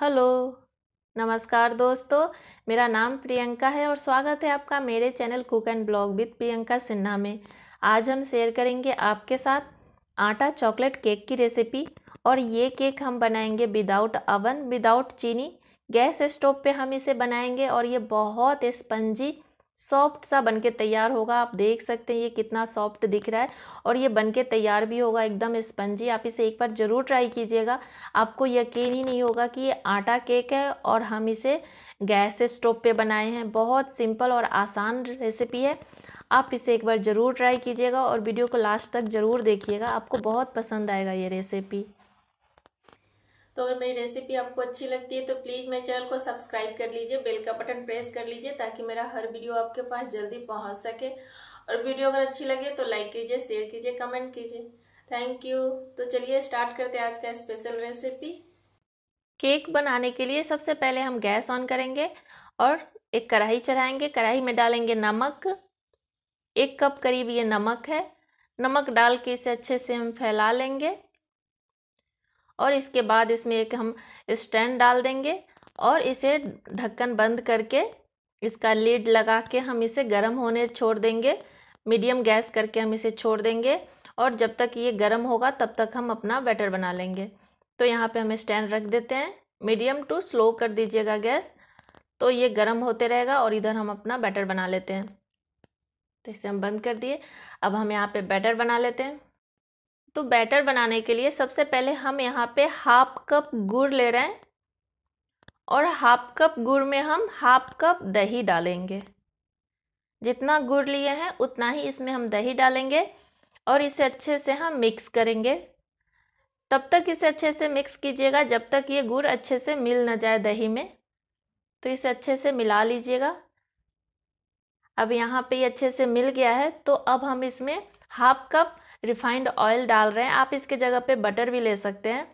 hello नमस्कार दोस्तों मेरा नाम प्रियंका है और स्वागत है आपका मेरे channel cook and blog with Priyanka Sinha में आज हम शेयर करेंगे आपके साथ आटा चॉकलेट केक की रेसिपी और ये केक हम बनाएंगे विदाउट अवन विदाउट चीनी गैस स्टोव पे हम इसे बनाएंगे और ये बहुत स्पंजी सॉफ्ट सा बनके तैयार होगा आप देख सकते हैं ये कितना सॉफ्ट दिख रहा है और ये बनके तैयार भी होगा एकदम स्पंजी आप इसे एक बार ज़रूर ट्राई कीजिएगा आपको यकीन ही नहीं होगा कि ये आटा केक है और हम इसे गैस स्टोव पे बनाए हैं बहुत सिंपल और आसान रेसिपी है आप इसे एक बार ज़रूर ट्राई कीजिएगा और वीडियो को लास्ट तक ज़रूर देखिएगा आपको बहुत पसंद आएगा ये रेसिपी तो अगर मेरी रेसिपी आपको अच्छी लगती है तो प्लीज़ मेरे चैनल को सब्सक्राइब कर लीजिए बेल का बटन प्रेस कर लीजिए ताकि मेरा हर वीडियो आपके पास जल्दी पहुंच सके और वीडियो अगर अच्छी लगे तो लाइक कीजिए शेयर कीजिए कमेंट कीजिए थैंक यू तो चलिए स्टार्ट करते हैं आज का स्पेशल रेसिपी केक बनाने के लिए सबसे पहले हम गैस ऑन करेंगे और एक कढ़ाई चढ़ाएंगे कढ़ाई में डालेंगे नमक एक कप करीब ये नमक है नमक डाल के इसे अच्छे से हम फैला लेंगे और इसके बाद इसमें एक हम स्टैंड डाल देंगे और इसे ढक्कन बंद करके इसका लीड लगा के हम इसे गर्म होने छोड़ देंगे मीडियम गैस करके हम इसे छोड़ देंगे और जब तक ये गर्म होगा तब तक हम अपना बैटर बना लेंगे तो यहाँ पे हम स्टैंड रख देते हैं मीडियम टू स्लो कर दीजिएगा गैस तो ये गर्म होते रहेगा और इधर हम अपना बैटर बना लेते हैं तो इसे हम बंद कर दिए अब हम यहाँ पे बैटर बना लेते हैं तो बैटर बनाने के लिए सबसे पहले हम यहाँ पे हाफ कप गुड़ ले रहे हैं और हाफ कप गुड़ में हम हाफ कप दही डालेंगे जितना गुड़ लिए हैं उतना ही इसमें हम दही डालेंगे और इसे अच्छे से हम मिक्स करेंगे तब तक इसे अच्छे से मिक्स कीजिएगा जब तक ये गुड़ अच्छे से मिल ना जाए दही में तो इसे अच्छे से मिला लीजिएगा अब यहाँ पे ये अच्छे से मिल गया है तो अब हम इसमें हाफ कप रिफाइंड ऑयल डाल रहे हैं आप इसके जगह पे बटर भी ले सकते हैं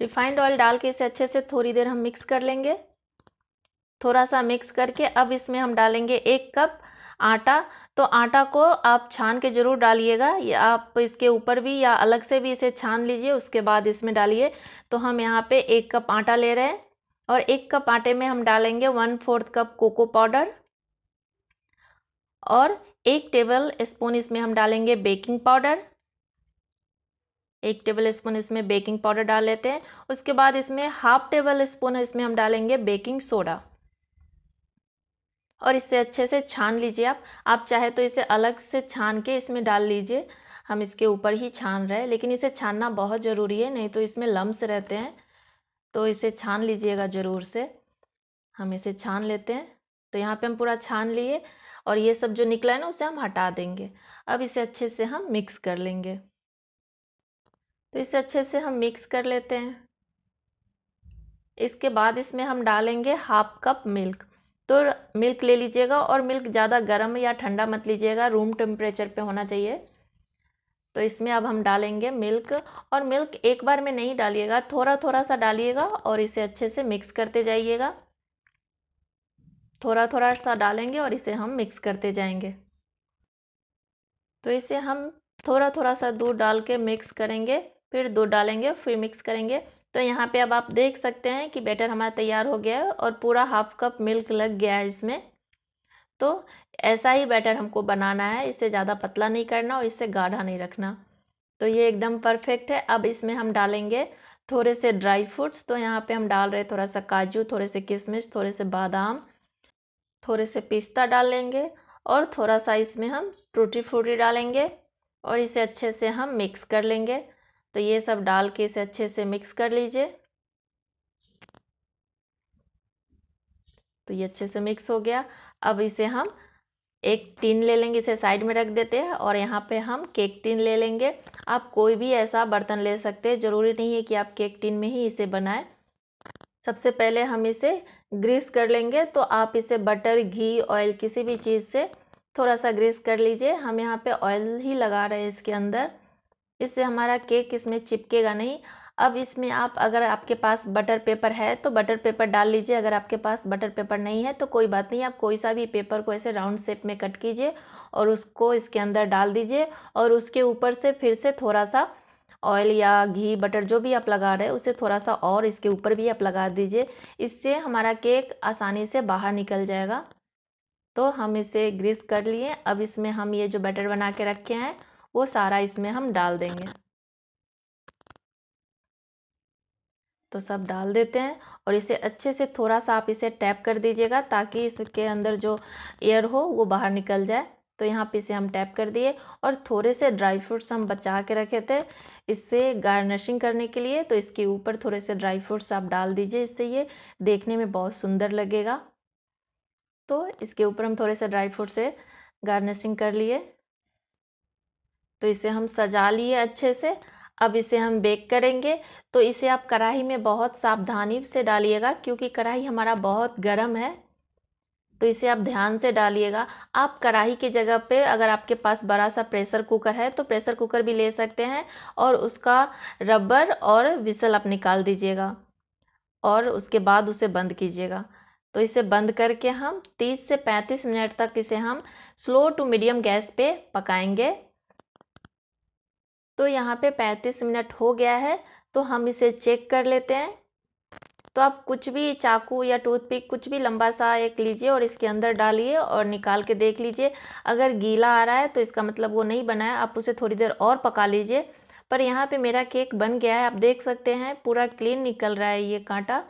रिफाइंड ऑयल डाल के इसे अच्छे से थोड़ी देर हम मिक्स कर लेंगे थोड़ा सा मिक्स करके अब इसमें हम डालेंगे एक कप आटा तो आटा को आप छान के ज़रूर डालिएगा या आप इसके ऊपर भी या अलग से भी इसे छान लीजिए उसके बाद इसमें डालिए तो हम यहाँ पे एक कप आटा ले रहे हैं और एक कप आटे में हम डालेंगे one fourth cup cocoa powder और एक टेबल स्पून इसमें हम डालेंगे बेकिंग पाउडर एक टेबल स्पून इसमें बेकिंग पाउडर डाल लेते हैं उसके बाद इसमें हाफ टेबल स्पून इसमें हम डालेंगे बेकिंग सोडा और इसे अच्छे से छान लीजिए आप आप चाहे तो इसे अलग से छान के इसमें डाल लीजिए हम इसके ऊपर ही छान रहे लेकिन इसे छानना बहुत ज़रूरी है नहीं तो इसमें लम्स रहते हैं तो इसे छान लीजिएगा ज़रूर से हम इसे छान लेते हैं तो यहाँ पे हम पूरा छान लिए और ये सब जो निकला है ना उसे हम हटा देंगे अब इसे अच्छे से हम मिक्स कर लेंगे तो इसे अच्छे से हम मिक्स कर लेते हैं इसके बाद इसमें हम डालेंगे हाफ कप मिल्क तो मिल्क ले लीजिएगा और मिल्क ज़्यादा गर्म या ठंडा मत लीजिएगा रूम टेम्परेचर पे होना चाहिए तो इसमें अब हम डालेंगे मिल्क और मिल्क एक बार में नहीं डालिएगा थोड़ा थोड़ा सा डालिएगा और इसे अच्छे से मिक्स करते जाइएगा थोड़ा थोड़ा सा डालेंगे और इसे हम मिक्स करते जाएंगे तो इसे हम थोड़ा थोड़ा सा दूध डाल के मिक्स करेंगे फिर दूध डालेंगे फिर मिक्स करेंगे तो यहाँ पे अब आप देख सकते हैं कि बैटर हमारा तैयार हो गया है और पूरा हाफ कप मिल्क लग गया है इसमें तो ऐसा ही बैटर हमको बनाना है इसे ज़्यादा पतला नहीं करना और इससे गाढ़ा नहीं रखना तो ये एकदम परफेक्ट है अब इसमें हम डालेंगे थोड़े से ड्राई फ्रूट्स तो यहाँ पे हम डाल रहे थोड़ा सा काजू थोड़े से किशमिश थोड़े से बादाम थोड़े से पिस्ता डाल लेंगे और थोड़ा सा इसमें हम टूटी फ्रूटी डालेंगे और इसे अच्छे से हम मिक्स कर लेंगे तो ये सब डाल के इसे अच्छे से मिक्स कर लीजिए तो ये अच्छे से मिक्स हो गया अब इसे हम एक टिन ले लेंगे इसे साइड में रख देते हैं और यहाँ पे हम केक टिन ले लेंगे आप कोई भी ऐसा बर्तन ले सकते हैं ज़रूरी नहीं है कि आप केक टिन में ही इसे बनाएं सबसे पहले हम इसे ग्रीस कर लेंगे तो आप इसे बटर घी ऑयल किसी भी चीज़ से थोड़ा सा ग्रीस कर लीजिए हम यहाँ पे ऑयल ही लगा रहे हैं इसके अंदर इससे हमारा केक इसमें चिपकेगा नहीं अब इसमें आप अगर आपके पास बटर पेपर है तो बटर पेपर डाल लीजिए अगर आपके पास बटर पेपर नहीं है तो कोई बात नहीं आप कोई सा भी पेपर को ऐसे राउंड शेप में कट कीजिए और उसको इसके अंदर डाल दीजिए और उसके ऊपर से फिर से थोड़ा सा ऑयल या घी बटर जो भी आप लगा रहे हैं उसे थोड़ा सा और इसके ऊपर भी आप लगा दीजिए इससे हमारा केक आसानी से बाहर निकल जाएगा तो हम इसे ग्रीस कर लिए अब इसमें हम ये जो बैटर बना के रखे हैं वो सारा इसमें हम डाल देंगे तो सब डाल देते हैं और इसे अच्छे से थोड़ा सा आप इसे टैप कर दीजिएगा ताकि इसके अंदर जो एयर हो वो बाहर निकल जाए तो यहाँ पे इसे हम टैप कर दिए और थोड़े से ड्राई फ्रूट्स हम बचा के रखे थे इससे गार्निशिंग करने के लिए तो इसके ऊपर थोड़े से ड्राई फ्रूट्स आप डाल दीजिए इससे ये देखने में बहुत सुंदर लगेगा तो इसके ऊपर हम थोड़े से ड्राई फ्रूट से गार्निशिंग कर लिए तो इसे हम सजा लिए अच्छे से अब इसे हम बेक करेंगे तो इसे आप कढ़ाई में बहुत सावधानी से डालिएगा क्योंकि कढ़ाई हमारा बहुत गर्म है तो इसे आप ध्यान से डालिएगा आप कढ़ाई की जगह पे अगर आपके पास बड़ा सा प्रेशर कुकर है तो प्रेशर कुकर भी ले सकते हैं और उसका रबर और विसल आप निकाल दीजिएगा और उसके बाद उसे बंद कीजिएगा तो इसे बंद करके हम 30 से 35 मिनट तक इसे हम स्लो टू मीडियम गैस पे पकाएंगे तो यहाँ पे 35 मिनट हो गया है तो हम इसे चेक कर लेते हैं तो आप कुछ भी चाकू या टूथपिक कुछ भी लंबा सा एक लीजिए और इसके अंदर डालिए और निकाल के देख लीजिए अगर गीला आ रहा है तो इसका मतलब वो नहीं बना है आप उसे थोड़ी देर और पका लीजिए पर यहाँ पे मेरा केक बन गया है आप देख सकते हैं पूरा क्लीन निकल रहा है ये कांटा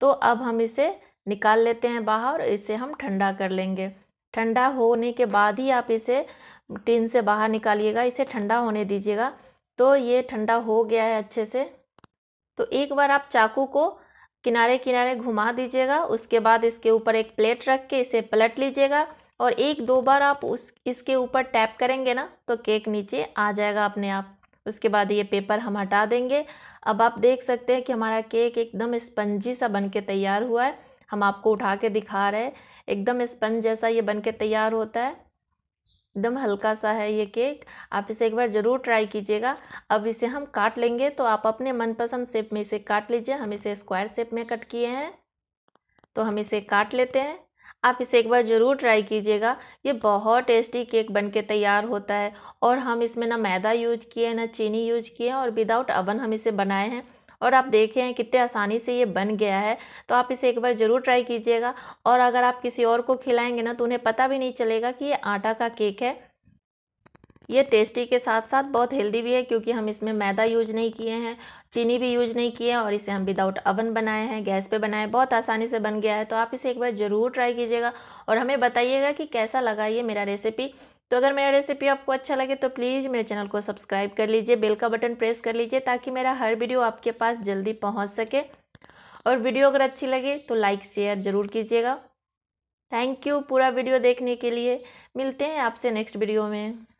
तो अब हम इसे निकाल लेते हैं बाहर इसे हम ठंडा कर लेंगे ठंडा होने के बाद ही आप इसे टिन से बाहर निकालिएगा इसे ठंडा होने दीजिएगा तो ये ठंडा हो गया है अच्छे से तो एक बार आप चाकू को किनारे किनारे घुमा दीजिएगा उसके बाद इसके ऊपर एक प्लेट रख के इसे पलट लीजिएगा और एक दो बार आप उस इसके ऊपर टैप करेंगे ना तो केक नीचे आ जाएगा अपने आप उसके बाद ये पेपर हम हटा देंगे अब आप देख सकते हैं कि हमारा केक एकदम स्पंजी सा बन के तैयार हुआ है हम आपको उठा के दिखा रहे हैं एकदम स्पंज जैसा ये बन के तैयार होता है एकदम हल्का सा है ये केक आप इसे एक बार ज़रूर ट्राई कीजिएगा अब इसे हम काट लेंगे तो आप अपने मनपसंद शेप में इसे काट लीजिए हम इसे स्क्वायर शेप में कट किए हैं तो हम इसे काट लेते हैं आप इसे एक बार ज़रूर ट्राई कीजिएगा ये बहुत टेस्टी केक बनके तैयार होता है और हम इसमें ना मैदा यूज किए ना चीनी यूज किए और विदाउट अवन हम इसे बनाए हैं और आप देखें कितने आसानी से ये बन गया है तो आप इसे एक बार ज़रूर ट्राई कीजिएगा और अगर आप किसी और को खिलाएंगे ना तो उन्हें पता भी नहीं चलेगा कि ये आटा का केक है ये टेस्टी के साथ साथ बहुत हेल्दी भी है क्योंकि हम इसमें मैदा यूज नहीं किए हैं चीनी भी यूज नहीं किए हैं और इसे हम विदाउट अवन बनाए हैं गैस पे बनाए हैं बहुत आसानी से बन गया है तो आप इसे एक बार ज़रूर ट्राई कीजिएगा और हमें बताइएगा कि कैसा लगा ये मेरा रेसिपी तो अगर मेरा रेसिपी आपको अच्छा लगे तो प्लीज़ मेरे चैनल को सब्सक्राइब कर लीजिए बेल का बटन प्रेस कर लीजिए ताकि मेरा हर वीडियो आपके पास जल्दी पहुंच सके और वीडियो अगर अच्छी लगे तो लाइक शेयर ज़रूर कीजिएगा थैंक यू पूरा वीडियो देखने के लिए मिलते हैं आपसे नेक्स्ट वीडियो में